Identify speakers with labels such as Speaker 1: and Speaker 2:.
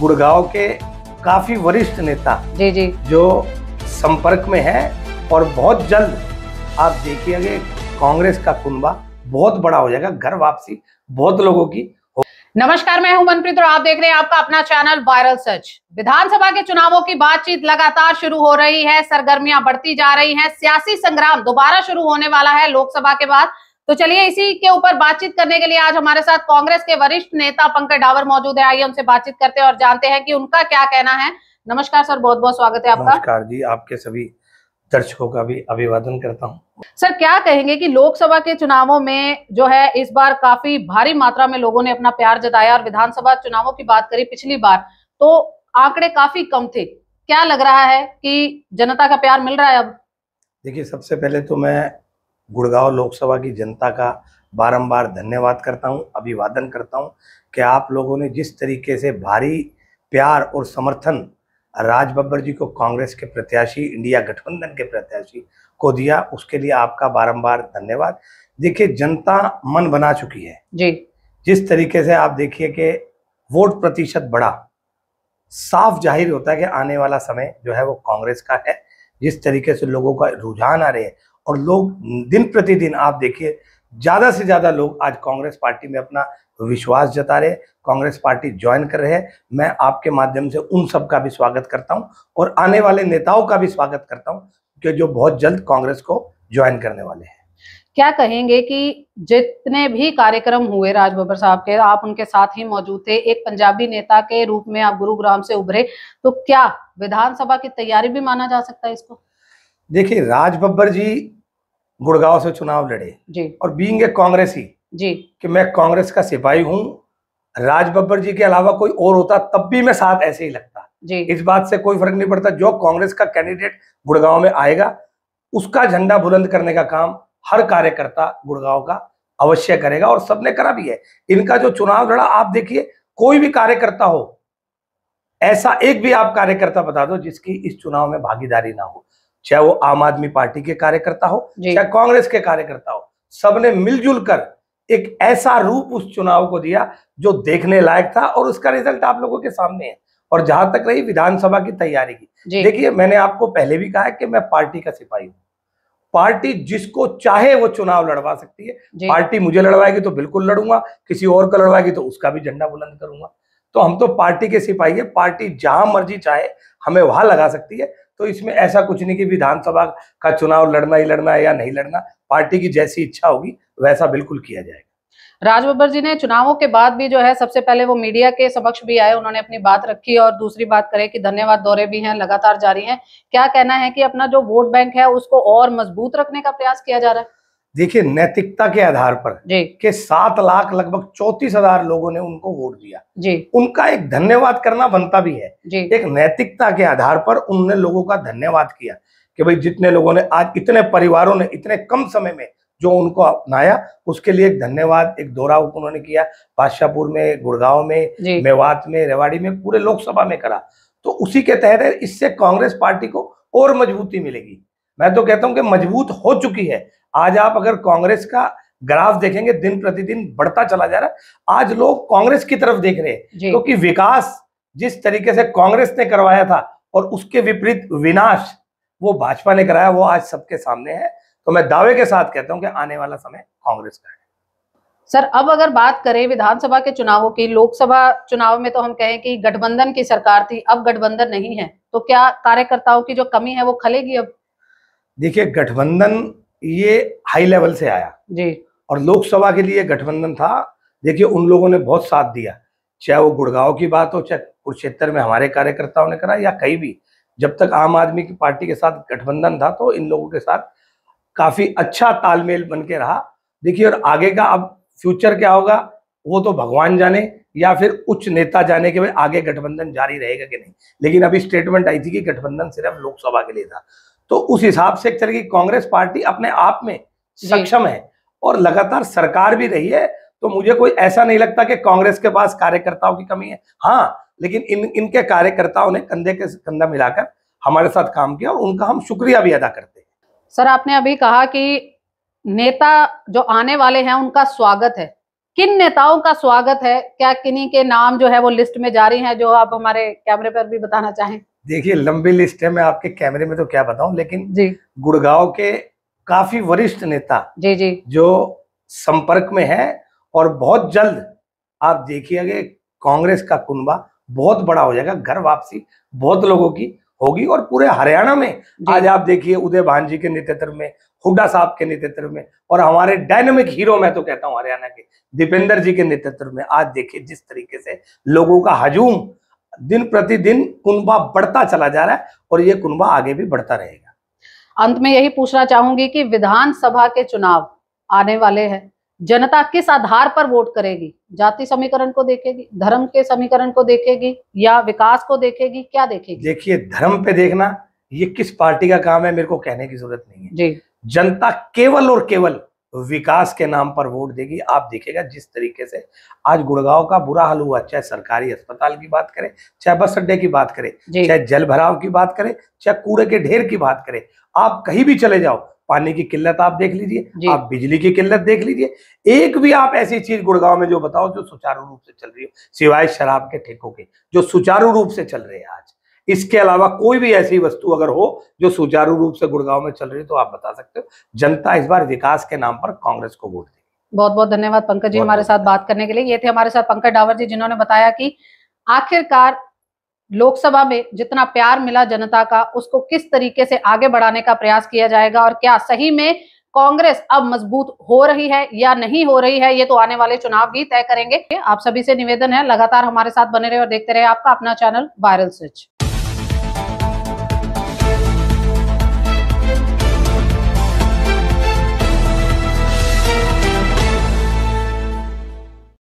Speaker 1: गुड़गांव के काफी वरिष्ठ नेता जी जी जो संपर्क में है और बहुत जल्द आप देखिए कांग्रेस का कुंबा बहुत बड़ा हो जाएगा घर वापसी बहुत लोगों की
Speaker 2: नमस्कार मैं हूं मनप्रीत और आप देख रहे हैं आपका अपना चैनल वायरल सच विधानसभा के चुनावों की बातचीत लगातार शुरू हो रही है सरगर्मियां बढ़ती जा रही हैं सियासी संग्राम दोबारा शुरू होने वाला है लोकसभा के बाद तो चलिए इसी के ऊपर बातचीत करने के लिए आज हमारे साथ कांग्रेस के वरिष्ठ नेता पंकज डावर मौजूद है आइए उनसे बातचीत करते हैं और जानते हैं कि उनका क्या कहना है नमस्कार सर बहुत बहुत स्वागत है आपका नमस्कार
Speaker 1: जी आपके सभी दर्शकों का भी अभिवादन करता हूँ
Speaker 2: सर क्या कहेंगे कि लोकसभा के चुनावों में जो है इस बार काफी भारी मात्रा में लोगों ने अपना प्यार जताया और विधानसभा चुनावों की बात करी पिछली बार तो आंकड़े काफी कम थे क्या लग रहा है कि जनता का प्यार मिल रहा है अब
Speaker 1: देखिए सबसे पहले तो मैं गुड़गांव लोकसभा की जनता का बारंबार धन्यवाद करता हूं अभिवादन करता हूं कि आप लोगों ने जिस तरीके से भारी प्यार और समर्थन राज बब्बर जी को कांग्रेस के प्रत्याशी इंडिया गठबंधन के प्रत्याशी को दिया उसके लिए आपका बारंबार धन्यवाद देखिए जनता मन बना चुकी है जी जिस तरीके से आप देखिए कि वोट प्रतिशत बढ़ा साफ जाहिर होता है कि आने वाला समय जो है वो कांग्रेस का है जिस तरीके से लोगों का रुझान आ रहे हैं और लोग दिन प्रतिदिन आप देखिए ज़्यादा से ज़्यादा लोग आज कांग्रेस पार्टी में अपना विश्वास जता रहे कांग्रेस पार्टी ज्वाइन कर रहे हैं मैं आपके माध्यम से उन सब का भी स्वागत करता हूं और आने वाले नेताओं का भी स्वागत करता हूं कि जो बहुत जल्द कांग्रेस को ज्वाइन करने वाले हैं
Speaker 2: क्या कहेंगे कि जितने भी कार्यक्रम हुए राज बब्बर साहब के आप उनके साथ ही मौजूद थे एक पंजाबी नेता के रूप में आप गुरुग्राम से उभरे तो क्या विधानसभा की तैयारी भी माना जा सकता है इसको
Speaker 1: देखिए राज बब्बर जी गुड़गांव से चुनाव लड़े जी और बींग ए ही जी कि मैं कांग्रेस का सिपाही हूँ राज बब्बर जी के अलावा कोई और होता तब भी मैं साथ ऐसे ही लगता जी इस बात से कोई फर्क नहीं पड़ता जो कांग्रेस का कैंडिडेट गुड़गांव में आएगा उसका झंडा बुलंद करने का काम हर कार्यकर्ता गुड़गांव का अवश्य करेगा और सबने करा भी है इनका जो चुनाव लड़ा आप देखिए कोई भी कार्यकर्ता हो ऐसा एक भी आप कार्यकर्ता बता दो जिसकी इस चुनाव में भागीदारी ना हो चाहे वो आम आदमी पार्टी के कार्यकर्ता हो चाहे कांग्रेस के कार्यकर्ता हो सबने मिलजुल कर एक ऐसा रूप उस चुनाव को दिया जो देखने लायक था और उसका रिजल्ट आप लोगों के सामने है और जहां तक रही विधानसभा की तैयारी की देखिए मैंने आपको पहले भी कहा है कि मैं पार्टी का सिपाही हूं पार्टी जिसको चाहे वो चुनाव लड़वा सकती है पार्टी मुझे लड़वाएगी तो बिल्कुल लड़ूंगा किसी और का लड़वाएगी तो उसका भी झंडा बुलंद करूंगा तो हम तो पार्टी के सिपाही है पार्टी जहां मर्जी चाहे हमें वहां लगा सकती है तो इसमें ऐसा कुछ नहीं कि विधानसभा का चुनाव लड़ना ही लड़ना है या नहीं लड़ना पार्टी की जैसी इच्छा होगी वैसा बिल्कुल किया जाएगा
Speaker 2: राज बब्बर जी ने चुनावों के बाद भी जो है सबसे पहले वो मीडिया के समक्ष भी आए उन्होंने अपनी बात रखी और दूसरी बात करें कि धन्यवाद दौरे भी हैं लगातार जारी हैं क्या कहना है कि अपना जो वोट बैंक है उसको और मजबूत रखने का प्रयास किया जा रहा है
Speaker 1: देखिए नैतिकता के आधार पर के सात लाख लगभग चौतीस हजार लोगों ने उनको वोट दिया जी उनका एक धन्यवाद करना बनता भी है जी एक नैतिकता के आधार पर उनने लोगों का धन्यवाद किया कि भाई जितने लोगों ने आज इतने परिवारों ने इतने कम समय में जो उनको अपनाया उसके लिए एक धन्यवाद एक दौरा उन्होंने किया बादशाहपुर में गुड़गांव में मेवात में रेवाड़ी में पूरे लोकसभा में करा तो उसी के तहत इससे कांग्रेस पार्टी को और मजबूती मिलेगी मैं तो कहता हूं कि मजबूत हो चुकी है आज आप अगर कांग्रेस का ग्राफ देखेंगे दिन प्रतिदिन बढ़ता चला जा रहा है आज लोग कांग्रेस की तरफ देख रहे हैं क्योंकि तो विकास जिस तरीके से कांग्रेस ने करवाया था और उसके विपरीत विनाश वो भाजपा ने कराया वो आज सबके सामने है तो मैं दावे के साथ कहता हूँ कि आने वाला समय कांग्रेस का है
Speaker 2: सर अब अगर बात करें विधानसभा के चुनावों की लोकसभा चुनाव में तो हम कहें कि गठबंधन की सरकार थी अब गठबंधन नहीं है तो क्या कार्यकर्ताओं की जो कमी है वो खलेगी अब
Speaker 1: देखिए गठबंधन ये हाई लेवल से आया जी और लोकसभा के लिए गठबंधन था देखिए उन लोगों ने बहुत साथ दिया चाहे वो गुड़गांव की बात हो चाहे कुरुक्षेत्र में हमारे कार्यकर्ताओं ने करा या कहीं भी जब तक आम आदमी की पार्टी के साथ गठबंधन था तो इन लोगों के साथ काफी अच्छा तालमेल बन के रहा देखिए और आगे का अब फ्यूचर क्या होगा वो तो भगवान जाने या फिर उच्च नेता जाने के भाई आगे गठबंधन जारी रहेगा कि नहीं लेकिन अभी स्टेटमेंट आई थी कि गठबंधन सिर्फ लोकसभा के लिए था तो उस हिसाब से एक की कांग्रेस पार्टी अपने आप में सक्षम है और लगातार सरकार भी रही है तो मुझे कोई ऐसा नहीं लगता कि कांग्रेस के पास कार्यकर्ताओं की कमी है हाँ लेकिन इन इनके कार्यकर्ताओं ने कंधे के कंधा मिलाकर हमारे साथ काम किया और उनका हम शुक्रिया भी अदा करते हैं
Speaker 2: सर आपने अभी कहा कि नेता जो आने वाले हैं उनका स्वागत है किन नेताओं का स्वागत है क्या किन्हीं के नाम जो है वो लिस्ट में जारी हैं जो आप हमारे कैमरे पर भी बताना चाहें
Speaker 1: देखिए लंबी लिस्ट है मैं आपके कैमरे में तो क्या बताऊं लेकिन गुड़गांव के काफी वरिष्ठ नेता जी जी जो संपर्क में है और बहुत जल्द आप देखिए कांग्रेस का कुनबा बहुत बड़ा हो जाएगा घर वापसी बहुत लोगों की होगी और पूरे हरियाणा में आज आप देखिए उदय भान जी के नेतृत्व में हुड्डा साहब के नेतृत्व में और हमारे डायनेमिक हीरो मैं तो कहता हूँ हरियाणा के दीपेंद्र जी के नेतृत्व में आज देखिए जिस तरीके से लोगों का हजूम दिन प्रतिदिन कुनबा बढ़ता चला जा रहा है और ये कुनबा आगे भी बढ़ता रहेगा
Speaker 2: अंत में यही पूछना चाहूंगी कि विधानसभा के चुनाव आने वाले हैं जनता किस आधार पर वोट करेगी जाति समीकरण को देखेगी धर्म के समीकरण को देखेगी या विकास को देखेगी क्या देखेगी
Speaker 1: देखिए धर्म पे देखना ये किस पार्टी का काम है मेरे को कहने की जरूरत नहीं है जी जनता केवल और केवल विकास के नाम पर वोट देगी आप देखेगा जिस तरीके से आज गुड़गांव का बुरा हाल हुआ चाहे सरकारी अस्पताल की बात करें चाहे बस अड्डे की बात करें चाहे जल भराव की बात करें चाहे कूड़े के ढेर की बात करें आप कहीं भी चले जाओ पानी की किल्लत आप देख लीजिए आप बिजली की किल्लत देख लीजिए एक भी आप ऐसी चीज गुड़गांव में जो बताओ जो सुचारू रूप से चल रही हो सिवाय शराब के ठेकों के जो सुचारू रूप से चल रहे हैं आज इसके अलावा कोई भी ऐसी वस्तु अगर हो जो सुचारू रूप से गुड़गांव में चल रही है तो आप बता सकते हो जनता इस बार विकास के नाम पर कांग्रेस को वोट
Speaker 2: देगी बहुत बहुत धन्यवाद पंकज जी हमारे साथ बात करने के लिए ये थे हमारे साथ पंकज डावर जी जिन्होंने बताया कि आखिरकार लोकसभा में जितना प्यार मिला जनता का उसको किस तरीके से आगे बढ़ाने का प्रयास किया जाएगा और क्या सही में कांग्रेस अब मजबूत हो रही है या नहीं हो रही है ये तो आने वाले चुनाव ही तय करेंगे आप सभी से निवेदन है लगातार हमारे साथ बने रहे और देखते रहे आपका अपना चैनल वायरल स्विच